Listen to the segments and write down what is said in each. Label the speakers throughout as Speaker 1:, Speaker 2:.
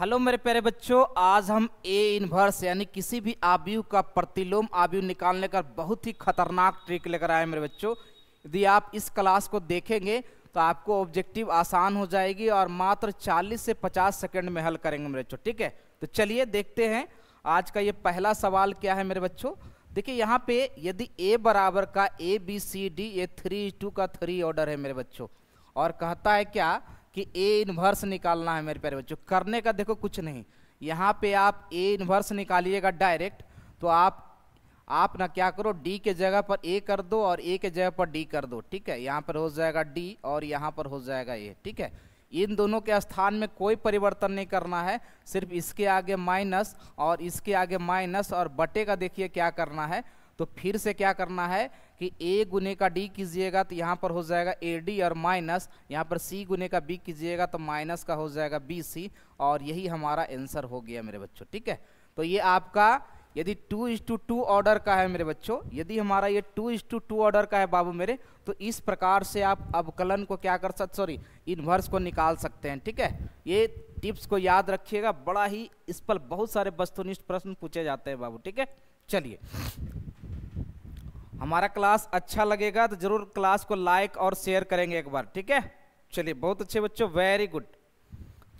Speaker 1: hello मेरे प्यारे बच्चों आज हम ए इन्वर्स यानी किसी भी आवयु का प्रतिलोम आवयु निकालने का बहुत ही खतरनाक ट्रिक लेकर आए मेरे बच्चों यदि आप इस क्लास को देखेंगे तो आपको ऑब्जेक्टिव आसान हो जाएगी और मात्र 40 से 50 सेकंड में हल करेंगे मेरे बच्चों ठीक है तो चलिए देखते हैं आज का ये पहला सवाल क्या है मेरे बच्चों देखिए यहाँ पे यदि ए बराबर का ए बी सी डी ये थ्री टू का थ्री ऑर्डर है मेरे बच्चों और कहता है क्या कि ए इन्वर्स निकालना है मेरे प्यारे बच्चों करने का देखो कुछ नहीं यहाँ पे आप ए इन्वर्स निकालिएगा डायरेक्ट तो आप आप ना क्या करो डी के जगह पर ए कर दो और ए के जगह पर डी कर दो ठीक है यहाँ पर हो जाएगा डी और यहाँ पर हो जाएगा ए ठीक है इन दोनों के स्थान में कोई परिवर्तन नहीं करना है सिर्फ इसके आगे माइनस और इसके आगे माइनस और बटे का देखिए क्या करना है तो फिर से क्या करना है कि ए गुने का डी कीजिएगा तो यहाँ पर हो जाएगा ए डी और माइनस यहाँ पर सी गुने का बी कीजिएगा तो माइनस का हो जाएगा बी सी और यही हमारा आंसर हो गया मेरे बच्चों ठीक है तो ये आपका यदि two is two two order का है मेरे बच्चों यदि हमारा ये two is two two order का है बाबू मेरे तो इस प्रकार से आप अवकलन को क्या कर सकते सॉरी इनवर्स को निकाल सकते हैं ठीक है ये टिप्स को याद रखिएगा बड़ा ही इस पर बहुत सारे वस्तुनिष्ठ प्रश्न पूछे जाते हैं बाबू ठीक है चलिए हमारा क्लास अच्छा लगेगा तो ज़रूर क्लास को लाइक और शेयर करेंगे एक बार ठीक है चलिए बहुत अच्छे बच्चों वेरी गुड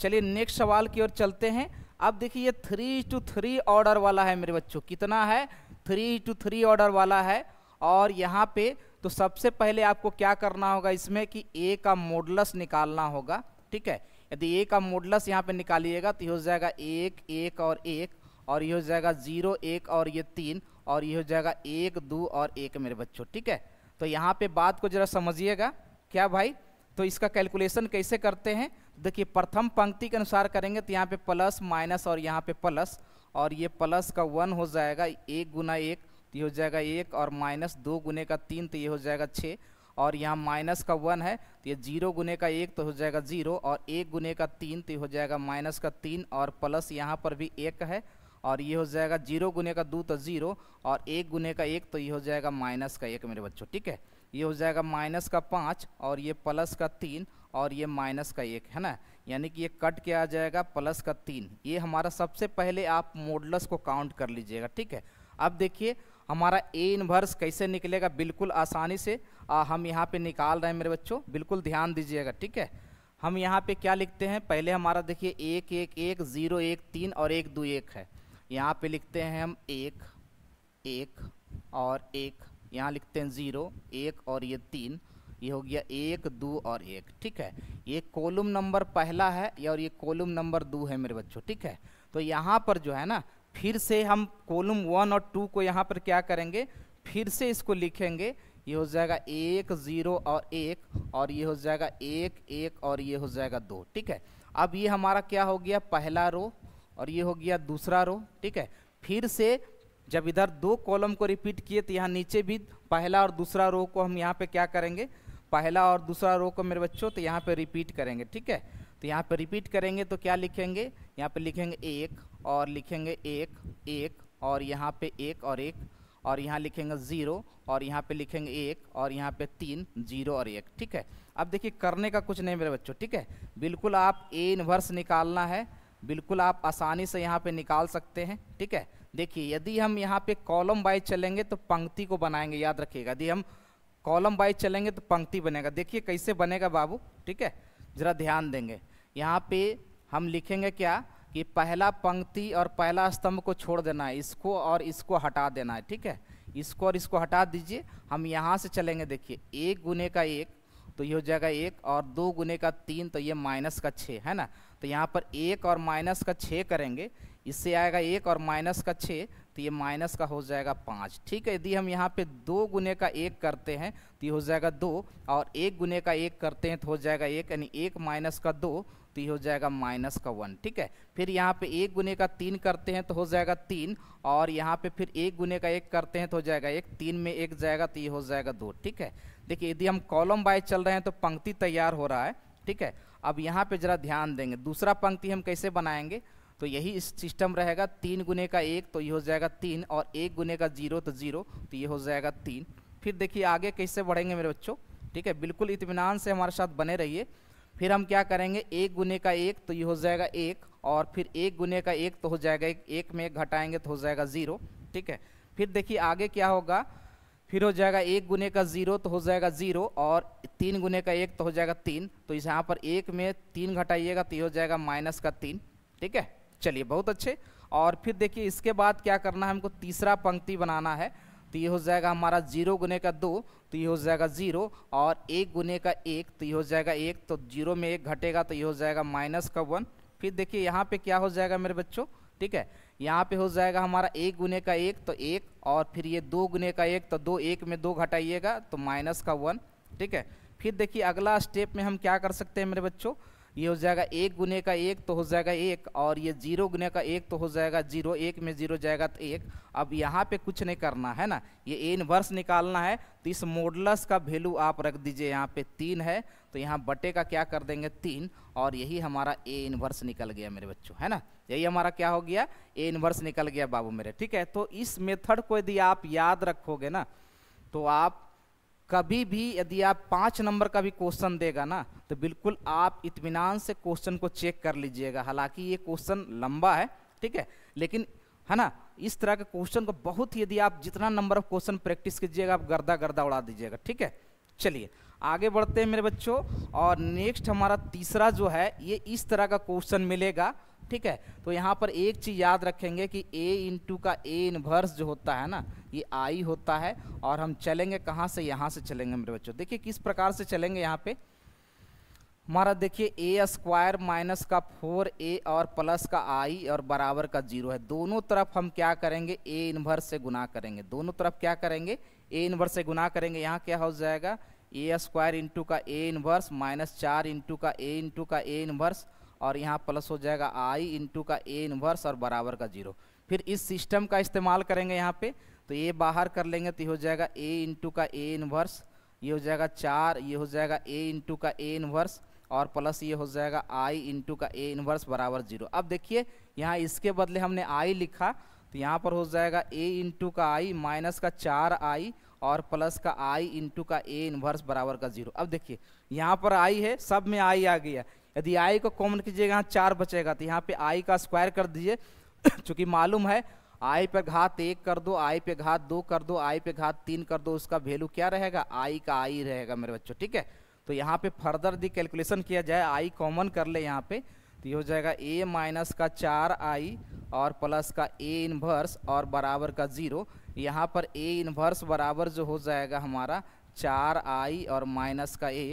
Speaker 1: चलिए नेक्स्ट सवाल की ओर चलते हैं अब देखिए ये थ्री टू थ्री ऑर्डर वाला है मेरे बच्चों कितना है थ्री टू थ्री ऑर्डर वाला है और यहाँ पे तो सबसे पहले आपको क्या करना होगा इसमें कि ए का मोडलस निकालना होगा ठीक है यदि ए का मोडलस यहाँ पे निकालिएगा तो ये हो जाएगा एक एक और एक और ये हो जाएगा जीरो एक और ये तीन और ये हो जाएगा एक दो और एक मेरे बच्चों ठीक है तो यहाँ पे बात को जरा समझिएगा क्या भाई तो इसका कैलकुलेशन कैसे करते हैं देखिए प्रथम पंक्ति के अनुसार करेंगे तो यहाँ पे प्लस माइनस और यहाँ पे प्लस और ये प्लस का वन हो जाएगा एक गुना एक तो ये हो जाएगा एक और माइनस दो गुने का तीन तो ये हो जाएगा छः और यहाँ माइनस का वन है तो ये जीरो गुने का एक तो हो जाएगा जीरो और एक गुने का तीन तो ये हो जाएगा माइनस का तीन और प्लस यहाँ पर भी एक है और ये हो जाएगा जीरो गुने का दो तो ज़ीरो और एक गुने का एक तो ये हो जाएगा माइनस का एक मेरे बच्चों ठीक है ये हो जाएगा माइनस का पाँच और ये प्लस का तीन और ये माइनस का एक है ना यानी कि ये कट के आ जाएगा प्लस का तीन ये हमारा सबसे पहले आप मोडलस को काउंट कर लीजिएगा ठीक है अब देखिए हमारा ए इन्वर्स कैसे निकलेगा बिल्कुल आसानी से आ, हम यहाँ पे निकाल रहे हैं मेरे बच्चों बिल्कुल ध्यान दीजिएगा ठीक है हम यहाँ पे क्या लिखते हैं पहले हमारा देखिए एक एक एक ज़ीरो एक तीन और एक दो एक है यहाँ पे लिखते हैं हम एक एक और एक यहाँ लिखते हैं ज़ीरो एक और ये तीन ये हो गया एक दो और एक ठीक है ये कॉलम नंबर पहला है या और ये कॉलम नंबर दो है मेरे बच्चों ठीक है तो यहाँ पर जो है ना फिर से हम कॉलम वन और टू को यहाँ पर क्या करेंगे फिर से इसको लिखेंगे ये हो जाएगा एक ज़ीरो और एक और ये हो जाएगा एक एक और ये हो जाएगा दो ठीक है अब ये हमारा क्या हो गया पहला रो और ये हो गया दूसरा रो ठीक है फिर से जब इधर दो कॉलम को रिपीट किए तो यहाँ नीचे भी पहला और दूसरा रो को हम यहाँ पे क्या करेंगे पहला और दूसरा रो को मेरे बच्चों तो यहाँ पे रिपीट करेंगे ठीक है तो यहाँ पे रिपीट करेंगे तो क्या लिखेंगे यहाँ पे लिखेंगे एक और लिखेंगे एक एक और यहाँ पे एक और एक और यहाँ लिखेंगे ज़ीरो और यहाँ पे लिखेंगे एक और यहाँ पे तीन जीरो और एक ठीक है अब देखिए करने का कुछ नहीं मेरे बच्चों ठीक है बिल्कुल आप ए इन्वर्स निकालना है बिल्कुल आप आसानी से यहाँ पे निकाल सकते हैं ठीक है देखिए यदि हम यहाँ पे कॉलम वाइज चलेंगे तो पंक्ति को बनाएंगे याद रखिएगा यदि हम कॉलम वाइज चलेंगे तो पंक्ति बनेगा देखिए कैसे बनेगा बाबू ठीक है ज़रा ध्यान देंगे यहाँ पे हम लिखेंगे क्या कि पहला पंक्ति और पहला स्तंभ को छोड़ देना है इसको और इसको हटा देना है ठीक है इसको और इसको हटा दीजिए हम यहाँ से चलेंगे देखिए एक गुने का एक तो ये हो जाएगा एक और दो गुने का तीन तो ये माइनस का छः है ना तो यहाँ पर एक और माइनस का छः करेंगे इससे आएगा एक और माइनस का छः तो ये माइनस का हो जाएगा पाँच ठीक है यदि हम यहाँ पे दो गुने का एक करते हैं तो ये हो जाएगा दो और एक गुने का एक करते हैं तो हो जाएगा एक यानी एक माइनस का दो तो ये हो जाएगा माइनस का वन ठीक है फिर यहाँ पे एक गुने का तीन करते हैं तो हो जाएगा तीन और यहाँ पे फिर एक गुने का एक करते हैं तो हो जाएगा एक तीन में एक जाएगा तो ये हो जाएगा दो ठीक है देखिए यदि हम कॉलम बाय चल रहे हैं तो पंक्ति तैयार हो रहा है ठीक है अब यहाँ पे जरा ध्यान देंगे दूसरा पंक्ति हम कैसे बनाएंगे तो यही सिस्टम रहेगा तीन गुने का एक तो ये हो जाएगा तीन और एक गुने का जीरो तो जीरो तो ये हो जाएगा तीन फिर देखिए आगे कैसे बढ़ेंगे मेरे बच्चों ठीक है बिल्कुल इतमान से हमारे साथ बने रहिए फिर हम क्या करेंगे एक गुने का एक तो ये हो जाएगा एक और फिर एक गुने का एक तो हो जाएगा एक एक में घटाएंगे तो हो जाएगा ज़ीरो ठीक है फिर देखिए आगे क्या होगा फिर हो जाएगा एक गुने का ज़ीरो तो हो जाएगा ज़ीरो और तीन गुने का एक तो हो जाएगा तीन तो इस यहाँ पर एक में तीन घटाइएगा तो ये हो जाएगा माइनस का तीन ठीक है चलिए बहुत अच्छे और फिर देखिए इसके बाद क्या करना है हमको तीसरा पंक्ति बनाना है तो ये हो जाएगा हमारा जीरो गुने का दो तो ये हो जाएगा ज़ीरो और एक गुने का एक तो ये हो जाएगा एक तो जीरो में एक घटेगा तो ये हो जाएगा माइनस का वन फिर देखिए यहाँ पे क्या हो जाएगा मेरे बच्चों ठीक है यहाँ पे हो जाएगा हमारा एक गुने का एक तो एक और फिर ये दो गुने का एक तो दो एक में दो घटाइएगा तो माइनस का वन ठीक है फिर देखिए अगला स्टेप में हम क्या कर सकते हैं मेरे बच्चों ये हो जाएगा एक गुने का एक तो हो जाएगा एक और ये जीरो गुने का एक तो हो जाएगा जीरो एक में जीरो जाएगा तो एक अब यहाँ पे कुछ नहीं करना है ना ये ए इनवर्स निकालना है तो इस मोडलस का वैल्यू आप रख दीजिए यहाँ पे तीन है तो यहाँ बटे का क्या कर देंगे तीन और यही हमारा ए इनवर्स निकल गया मेरे बच्चों है ना यही हमारा क्या हो गया ए इनवर्स निकल गया बाबू मेरे ठीक है तो इस मेथड को यदि आप याद रखोगे ना तो आप कभी भी यदि आप पाँच नंबर का भी क्वेश्चन देगा ना तो बिल्कुल आप इतमान से क्वेश्चन को चेक कर लीजिएगा हालांकि ये क्वेश्चन लंबा है ठीक है लेकिन है ना इस तरह के क्वेश्चन को बहुत यदि आप जितना नंबर ऑफ क्वेश्चन प्रैक्टिस कीजिएगा आप गर्दा गर्दा उड़ा दीजिएगा ठीक है चलिए आगे बढ़ते हैं मेरे बच्चों और नेक्स्ट हमारा तीसरा जो है ये इस तरह का क्वेश्चन मिलेगा ठीक है तो यहाँ पर एक चीज़ याद रखेंगे कि ए इंटू का a इनवर्स जो होता है ना ये i होता है और हम चलेंगे कहाँ से यहाँ से चलेंगे मेरे बच्चों देखिए किस प्रकार से चलेंगे यहाँ पे हमारा देखिए ए स्क्वायर माइनस का फोर ए और प्लस का आई और बराबर का जीरो है दोनों तरफ हम क्या करेंगे ए इनवर्स से गुना करेंगे दोनों तरफ क्या करेंगे ए इनवर्स से गुना करेंगे यहाँ क्या हो जाएगा ए स्क्वायर इंटू का ए इनवर्स माइनस चार इंटू का ए इंटू का ए इनवर्स और यहाँ प्लस हो जाएगा आई इंटू का ए इन्वर्स और बराबर का जीरो फिर इस सिस्टम का इस्तेमाल करेंगे यहाँ पे तो ये बाहर कर लेंगे तो ये हो जाएगा ए इंटू का ए इन्वर्स ये हो जाएगा चार ये हो जाएगा ए इंटू का ए इन्वर्स और प्लस ये हो जाएगा आई इंटू का ए इन्वर्स बराबर जीरो अब देखिए यहाँ इसके बदले हमने आई लिखा तो यहाँ पर हो जाएगा ए इंटू का आई माइनस का चार आई और प्लस का आई इंटू का ए इन्वर्स बराबर का जीरो अब देखिए यहाँ पर आई है सब में आई आ गया यदि आई को कॉमन कीजिएगा यहाँ चार बचेगा तो यहाँ पे आई का स्क्वायर कर दीजिए चूंकि मालूम है आई पे घात एक कर दो आई पे घात दो कर दो आई पे घात तीन कर दो उसका वैल्यू क्या रहेगा आई का आई रहेगा मेरे बच्चों ठीक है तो यहाँ पे फर्दर दी कैलकुलेशन किया जाए आई कॉमन कर ले यहाँ पे तो ये हो जाएगा ए माइनस का चार आई और प्लस का ए इनवर्स और बराबर का जीरो यहाँ पर ए इनवर्स बराबर जो हो जाएगा हमारा चार आई और माइनस का ए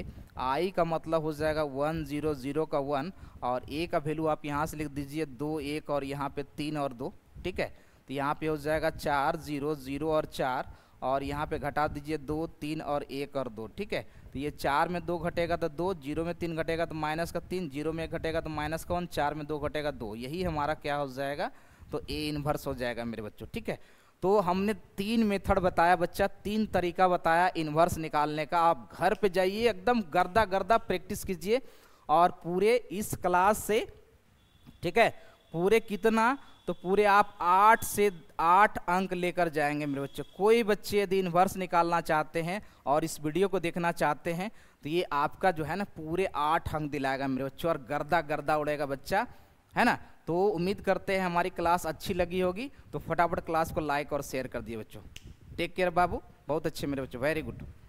Speaker 1: आई का मतलब हो जाएगा वन जीरो जीरो का वन और ए का वैल्यू आप यहाँ से लिख दीजिए दो एक और यहाँ पे तीन और दो ठीक है तो यहाँ पे हो जाएगा चार जीरो जीरो और चार और यहाँ पे घटा दीजिए दो तीन और एक और दो ठीक है तो ये चार में दो घटेगा तो दो जीरो में तीन घटेगा तो माइनस का तीन जीरो में एक घटेगा तो माइनस का वन चार में दो घटेगा दो यही हमारा क्या हो जाएगा तो ए इन्वर्स हो जाएगा मेरे बच्चों ठीक है तो हमने तीन मेथड बताया बच्चा तीन तरीका बताया इन्वर्स निकालने का आप घर पे जाइए एकदम गर्दा गर्दा प्रैक्टिस कीजिए और पूरे इस क्लास से ठीक है पूरे कितना तो पूरे आप आठ से आठ अंक लेकर जाएंगे मेरे बच्चे कोई बच्चे यदि इन्वर्स निकालना चाहते हैं और इस वीडियो को देखना चाहते हैं तो ये आपका जो है ना पूरे आठ अंक दिलाएगा मेरे बच्चे और गर्दा गर्दा उड़ेगा बच्चा है ना तो उम्मीद करते हैं हमारी क्लास अच्छी लगी होगी तो फटाफट क्लास को लाइक और शेयर कर दिए बच्चों टेक केयर बाबू बहुत अच्छे मेरे बच्चों वेरी गुड